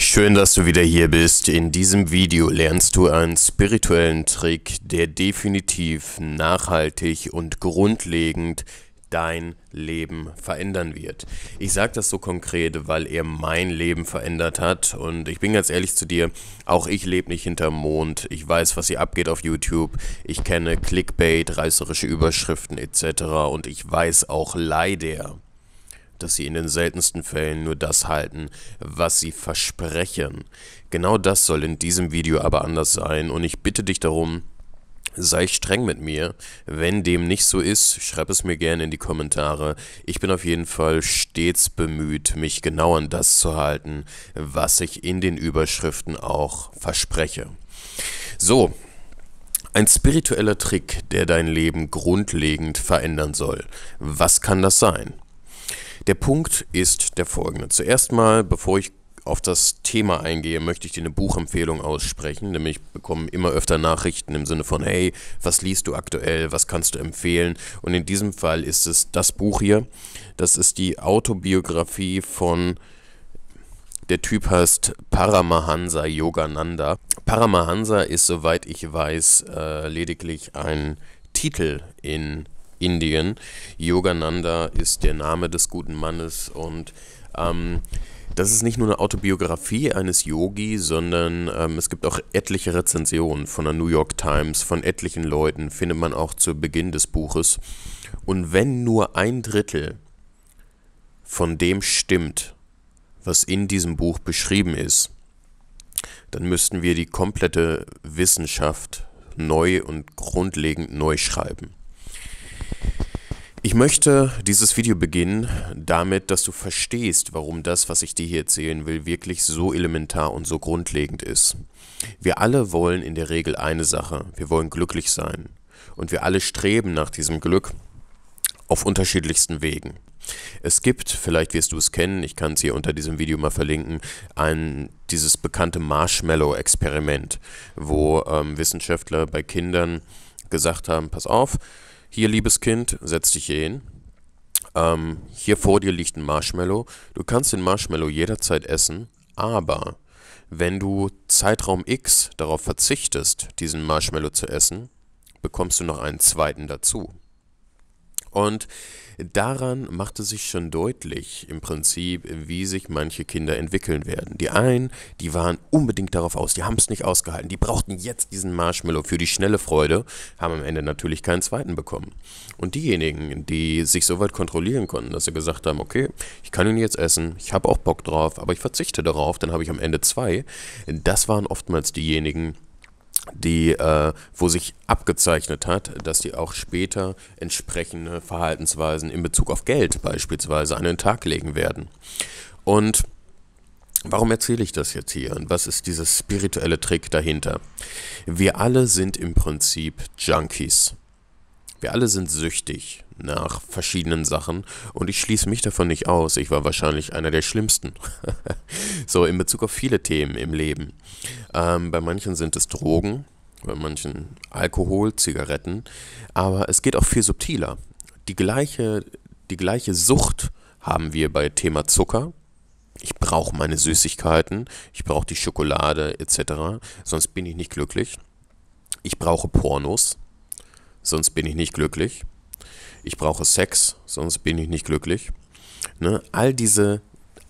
Schön, dass du wieder hier bist. In diesem Video lernst du einen spirituellen Trick, der definitiv nachhaltig und grundlegend dein Leben verändern wird. Ich sage das so konkret, weil er mein Leben verändert hat und ich bin ganz ehrlich zu dir, auch ich lebe nicht hinterm Mond. Ich weiß, was hier abgeht auf YouTube. Ich kenne Clickbait, reißerische Überschriften etc. und ich weiß auch leider, dass sie in den seltensten Fällen nur das halten, was sie versprechen. Genau das soll in diesem Video aber anders sein und ich bitte dich darum, sei streng mit mir. Wenn dem nicht so ist, schreib es mir gerne in die Kommentare. Ich bin auf jeden Fall stets bemüht, mich genau an das zu halten, was ich in den Überschriften auch verspreche. So, ein spiritueller Trick, der dein Leben grundlegend verändern soll. Was kann das sein? Der Punkt ist der folgende. Zuerst mal, bevor ich auf das Thema eingehe, möchte ich dir eine Buchempfehlung aussprechen. Nämlich bekommen immer öfter Nachrichten im Sinne von, hey, was liest du aktuell, was kannst du empfehlen? Und in diesem Fall ist es das Buch hier. Das ist die Autobiografie von, der Typ heißt Paramahansa Yogananda. Paramahansa ist, soweit ich weiß, äh, lediglich ein Titel in Indien. Yogananda ist der Name des guten Mannes und ähm, das ist nicht nur eine Autobiografie eines Yogi, sondern ähm, es gibt auch etliche Rezensionen von der New York Times, von etlichen Leuten, findet man auch zu Beginn des Buches. Und wenn nur ein Drittel von dem stimmt, was in diesem Buch beschrieben ist, dann müssten wir die komplette Wissenschaft neu und grundlegend neu schreiben. Ich möchte dieses Video beginnen damit, dass du verstehst, warum das, was ich dir hier erzählen will, wirklich so elementar und so grundlegend ist. Wir alle wollen in der Regel eine Sache, wir wollen glücklich sein. Und wir alle streben nach diesem Glück auf unterschiedlichsten Wegen. Es gibt, vielleicht wirst du es kennen, ich kann es hier unter diesem Video mal verlinken, ein, dieses bekannte Marshmallow-Experiment, wo ähm, Wissenschaftler bei Kindern gesagt haben, pass auf, hier, liebes Kind, setz dich hier hin. Ähm, hier vor dir liegt ein Marshmallow. Du kannst den Marshmallow jederzeit essen, aber wenn du Zeitraum X darauf verzichtest, diesen Marshmallow zu essen, bekommst du noch einen zweiten dazu. Und daran machte sich schon deutlich im Prinzip, wie sich manche Kinder entwickeln werden. Die einen, die waren unbedingt darauf aus, die haben es nicht ausgehalten, die brauchten jetzt diesen Marshmallow für die schnelle Freude, haben am Ende natürlich keinen zweiten bekommen. Und diejenigen, die sich so weit kontrollieren konnten, dass sie gesagt haben, okay, ich kann ihn jetzt essen, ich habe auch Bock drauf, aber ich verzichte darauf, dann habe ich am Ende zwei, das waren oftmals diejenigen, die die, äh, wo sich abgezeichnet hat, dass die auch später entsprechende Verhaltensweisen in Bezug auf Geld beispielsweise an den Tag legen werden. Und warum erzähle ich das jetzt hier? Und was ist dieser spirituelle Trick dahinter? Wir alle sind im Prinzip Junkies. Wir alle sind süchtig nach verschiedenen Sachen und ich schließe mich davon nicht aus. Ich war wahrscheinlich einer der schlimmsten. so in Bezug auf viele Themen im Leben. Ähm, bei manchen sind es Drogen, bei manchen Alkohol, Zigaretten, aber es geht auch viel subtiler. Die gleiche, die gleiche Sucht haben wir bei Thema Zucker. Ich brauche meine Süßigkeiten, ich brauche die Schokolade etc., sonst bin ich nicht glücklich. Ich brauche Pornos, sonst bin ich nicht glücklich ich brauche Sex, sonst bin ich nicht glücklich. Ne? All, diese,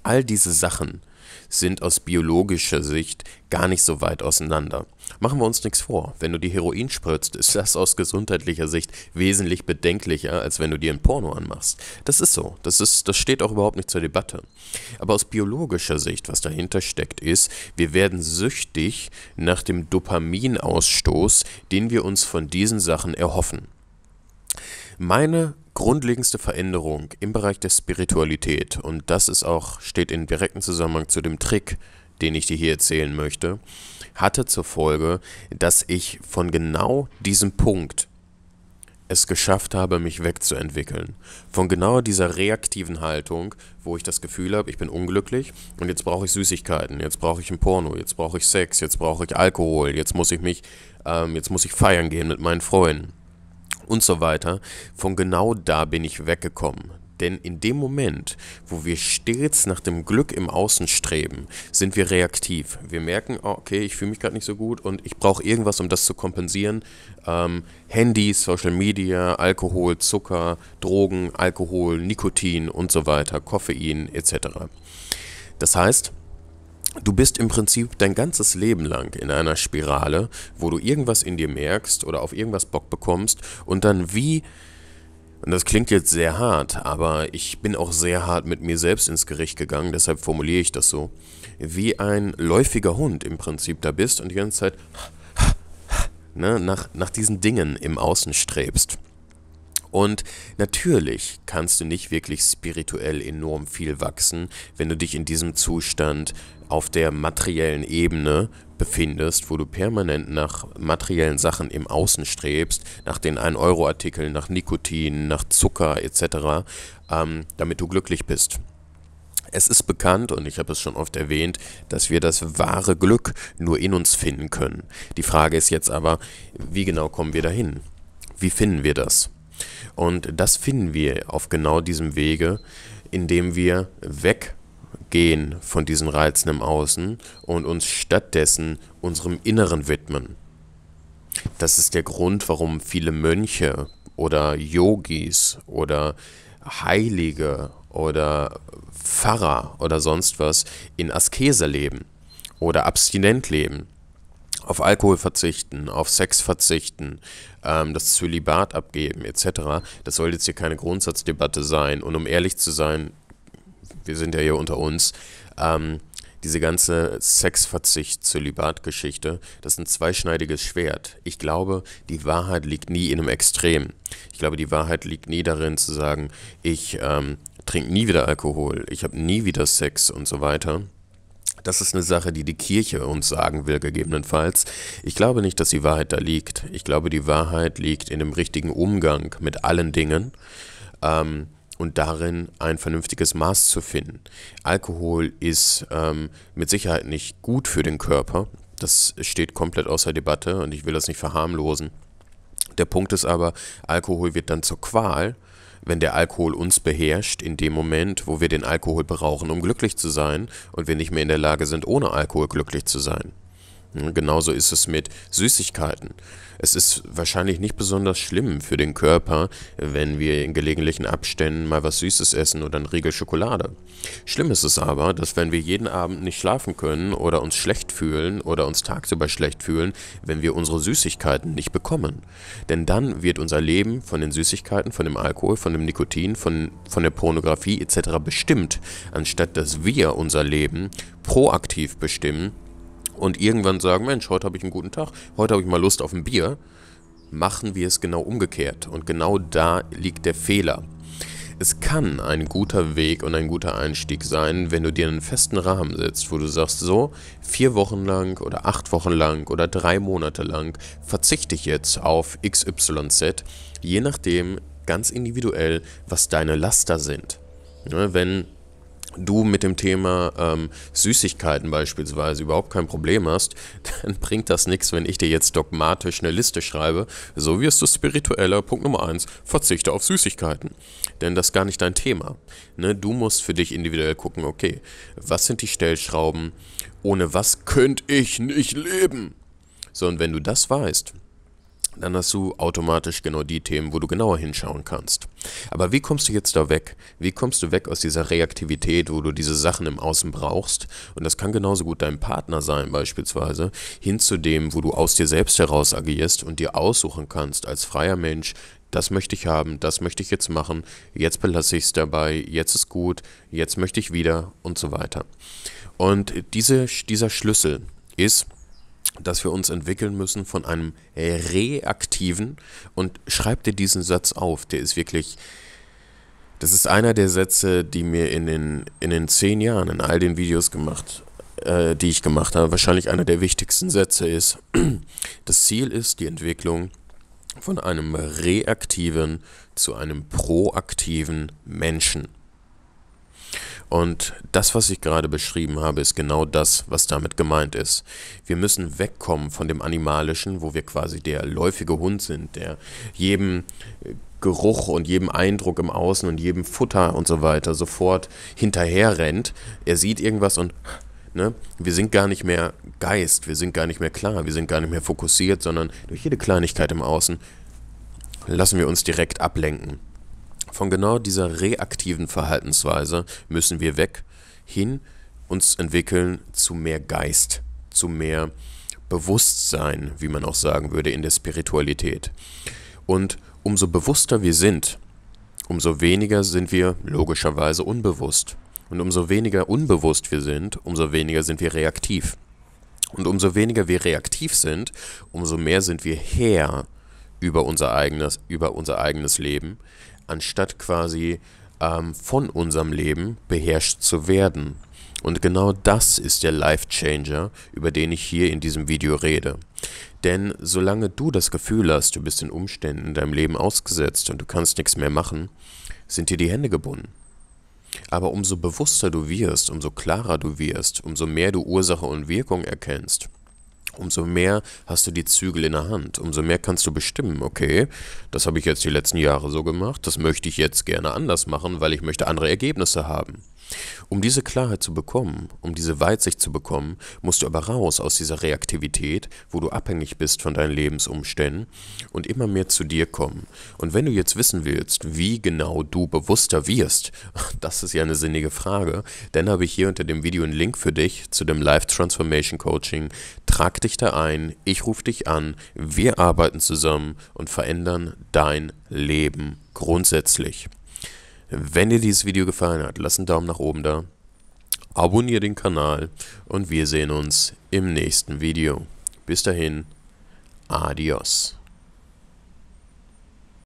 all diese Sachen sind aus biologischer Sicht gar nicht so weit auseinander. Machen wir uns nichts vor. Wenn du die Heroin spritzt, ist das aus gesundheitlicher Sicht wesentlich bedenklicher, als wenn du dir ein Porno anmachst. Das ist so. Das, ist, das steht auch überhaupt nicht zur Debatte. Aber aus biologischer Sicht, was dahinter steckt, ist, wir werden süchtig nach dem Dopaminausstoß, den wir uns von diesen Sachen erhoffen. Meine grundlegendste Veränderung im Bereich der Spiritualität, und das ist auch, steht in direktem Zusammenhang zu dem Trick, den ich dir hier erzählen möchte, hatte zur Folge, dass ich von genau diesem Punkt es geschafft habe, mich wegzuentwickeln. Von genau dieser reaktiven Haltung, wo ich das Gefühl habe, ich bin unglücklich und jetzt brauche ich Süßigkeiten, jetzt brauche ich ein Porno, jetzt brauche ich Sex, jetzt brauche ich Alkohol, jetzt muss ich mich, ähm, jetzt muss ich feiern gehen mit meinen Freunden und so weiter, von genau da bin ich weggekommen. Denn in dem Moment, wo wir stets nach dem Glück im Außen streben, sind wir reaktiv. Wir merken, oh, okay, ich fühle mich gerade nicht so gut und ich brauche irgendwas, um das zu kompensieren. Ähm, Handys, Social Media, Alkohol, Zucker, Drogen, Alkohol, Nikotin und so weiter, Koffein etc. Das heißt, Du bist im Prinzip dein ganzes Leben lang in einer Spirale, wo du irgendwas in dir merkst oder auf irgendwas Bock bekommst und dann wie und das klingt jetzt sehr hart, aber ich bin auch sehr hart mit mir selbst ins Gericht gegangen, deshalb formuliere ich das so. Wie ein läufiger Hund im Prinzip da bist und die ganze Zeit ne, nach, nach diesen Dingen im Außen strebst. Und natürlich kannst du nicht wirklich spirituell enorm viel wachsen, wenn du dich in diesem Zustand auf der materiellen Ebene befindest, wo du permanent nach materiellen Sachen im Außen strebst, nach den 1-Euro-Artikeln, nach Nikotin, nach Zucker etc., ähm, damit du glücklich bist. Es ist bekannt, und ich habe es schon oft erwähnt, dass wir das wahre Glück nur in uns finden können. Die Frage ist jetzt aber, wie genau kommen wir dahin? Wie finden wir das? Und das finden wir auf genau diesem Wege, indem wir weggehen von diesen Reizen im Außen und uns stattdessen unserem Inneren widmen. Das ist der Grund, warum viele Mönche oder Yogis oder Heilige oder Pfarrer oder sonst was in Askese leben oder abstinent leben auf Alkohol verzichten, auf Sex verzichten, ähm, das Zölibat abgeben etc. Das soll jetzt hier keine Grundsatzdebatte sein. Und um ehrlich zu sein, wir sind ja hier unter uns, ähm, diese ganze Sexverzicht-Zölibat-Geschichte, das ist ein zweischneidiges Schwert. Ich glaube, die Wahrheit liegt nie in einem Extrem. Ich glaube, die Wahrheit liegt nie darin zu sagen, ich ähm, trinke nie wieder Alkohol, ich habe nie wieder Sex und so weiter. Das ist eine Sache, die die Kirche uns sagen will, gegebenenfalls. Ich glaube nicht, dass die Wahrheit da liegt. Ich glaube, die Wahrheit liegt in dem richtigen Umgang mit allen Dingen. Ähm, und darin ein vernünftiges Maß zu finden. Alkohol ist ähm, mit Sicherheit nicht gut für den Körper. Das steht komplett außer Debatte und ich will das nicht verharmlosen. Der Punkt ist aber, Alkohol wird dann zur Qual wenn der Alkohol uns beherrscht, in dem Moment, wo wir den Alkohol brauchen, um glücklich zu sein, und wir nicht mehr in der Lage sind, ohne Alkohol glücklich zu sein. Genauso ist es mit Süßigkeiten. Es ist wahrscheinlich nicht besonders schlimm für den Körper, wenn wir in gelegentlichen Abständen mal was Süßes essen oder einen Riegel Schokolade. Schlimm ist es aber, dass wenn wir jeden Abend nicht schlafen können oder uns schlecht fühlen oder uns tagsüber schlecht fühlen, wenn wir unsere Süßigkeiten nicht bekommen. Denn dann wird unser Leben von den Süßigkeiten, von dem Alkohol, von dem Nikotin, von, von der Pornografie etc. bestimmt, anstatt dass wir unser Leben proaktiv bestimmen und irgendwann sagen, Mensch, heute habe ich einen guten Tag, heute habe ich mal Lust auf ein Bier, machen wir es genau umgekehrt. Und genau da liegt der Fehler. Es kann ein guter Weg und ein guter Einstieg sein, wenn du dir einen festen Rahmen setzt, wo du sagst, so, vier Wochen lang oder acht Wochen lang oder drei Monate lang verzichte ich jetzt auf XYZ, je nachdem ganz individuell, was deine Laster sind. Ne, wenn du mit dem Thema ähm, Süßigkeiten beispielsweise überhaupt kein Problem hast, dann bringt das nichts, wenn ich dir jetzt dogmatisch eine Liste schreibe. So wirst du spiritueller. Punkt Nummer eins: verzichte auf Süßigkeiten. Denn das ist gar nicht dein Thema. Ne? Du musst für dich individuell gucken, okay, was sind die Stellschrauben? Ohne was könnte ich nicht leben? So, und wenn du das weißt, dann hast du automatisch genau die Themen, wo du genauer hinschauen kannst. Aber wie kommst du jetzt da weg? Wie kommst du weg aus dieser Reaktivität, wo du diese Sachen im Außen brauchst? Und das kann genauso gut dein Partner sein beispielsweise, hin zu dem, wo du aus dir selbst heraus agierst und dir aussuchen kannst als freier Mensch, das möchte ich haben, das möchte ich jetzt machen, jetzt belasse ich es dabei, jetzt ist gut, jetzt möchte ich wieder und so weiter. Und diese, dieser Schlüssel ist, dass wir uns entwickeln müssen von einem reaktiven und schreib dir diesen Satz auf, der ist wirklich, das ist einer der Sätze, die mir in den, in den zehn Jahren, in all den Videos gemacht, äh, die ich gemacht habe, wahrscheinlich einer der wichtigsten Sätze ist, das Ziel ist die Entwicklung von einem reaktiven zu einem proaktiven Menschen. Und das, was ich gerade beschrieben habe, ist genau das, was damit gemeint ist. Wir müssen wegkommen von dem Animalischen, wo wir quasi der läufige Hund sind, der jedem äh, Geruch und jedem Eindruck im Außen und jedem Futter und so weiter sofort hinterher rennt. Er sieht irgendwas und Ne? Wir sind gar nicht mehr Geist, wir sind gar nicht mehr klar, wir sind gar nicht mehr fokussiert, sondern durch jede Kleinigkeit im Außen lassen wir uns direkt ablenken. Von genau dieser reaktiven Verhaltensweise müssen wir weg, hin uns entwickeln zu mehr Geist, zu mehr Bewusstsein, wie man auch sagen würde, in der Spiritualität. Und umso bewusster wir sind, umso weniger sind wir logischerweise unbewusst. Und umso weniger unbewusst wir sind, umso weniger sind wir reaktiv. Und umso weniger wir reaktiv sind, umso mehr sind wir Herr über unser eigenes, über unser eigenes Leben, anstatt quasi ähm, von unserem Leben beherrscht zu werden. Und genau das ist der Life Changer, über den ich hier in diesem Video rede. Denn solange du das Gefühl hast, du bist den Umständen in deinem Leben ausgesetzt und du kannst nichts mehr machen, sind dir die Hände gebunden. Aber umso bewusster du wirst, umso klarer du wirst, umso mehr du Ursache und Wirkung erkennst, umso mehr hast du die Zügel in der Hand, umso mehr kannst du bestimmen, okay, das habe ich jetzt die letzten Jahre so gemacht, das möchte ich jetzt gerne anders machen, weil ich möchte andere Ergebnisse haben. Um diese Klarheit zu bekommen, um diese Weitsicht zu bekommen, musst du aber raus aus dieser Reaktivität, wo du abhängig bist von deinen Lebensumständen und immer mehr zu dir kommen. Und wenn du jetzt wissen willst, wie genau du bewusster wirst, das ist ja eine sinnige Frage, dann habe ich hier unter dem Video einen Link für dich zu dem Life Transformation Coaching. Trag dich dich da ein, ich rufe dich an, wir arbeiten zusammen und verändern dein Leben grundsätzlich. Wenn dir dieses Video gefallen hat, lass einen Daumen nach oben da, abonniere den Kanal und wir sehen uns im nächsten Video. Bis dahin, adios.